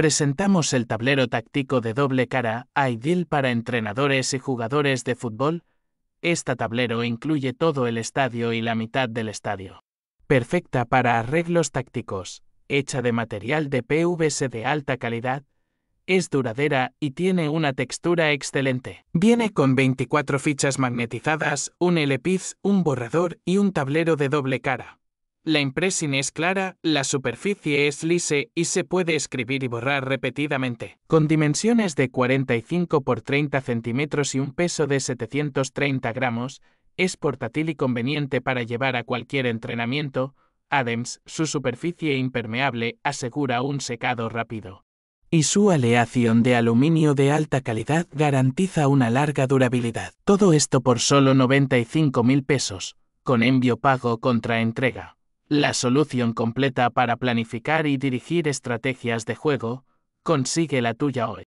Presentamos el tablero táctico de doble cara, ideal para entrenadores y jugadores de fútbol. Este tablero incluye todo el estadio y la mitad del estadio. Perfecta para arreglos tácticos, hecha de material de PVC de alta calidad, es duradera y tiene una textura excelente. Viene con 24 fichas magnetizadas, un LPIZ, un borrador y un tablero de doble cara. La impresión es clara, la superficie es lisa y se puede escribir y borrar repetidamente. Con dimensiones de 45 x 30 centímetros y un peso de 730 gramos, es portátil y conveniente para llevar a cualquier entrenamiento. Adams, su superficie impermeable asegura un secado rápido. Y su aleación de aluminio de alta calidad garantiza una larga durabilidad. Todo esto por solo 95 mil pesos, con envío pago contra entrega. La solución completa para planificar y dirigir estrategias de juego, consigue la tuya hoy.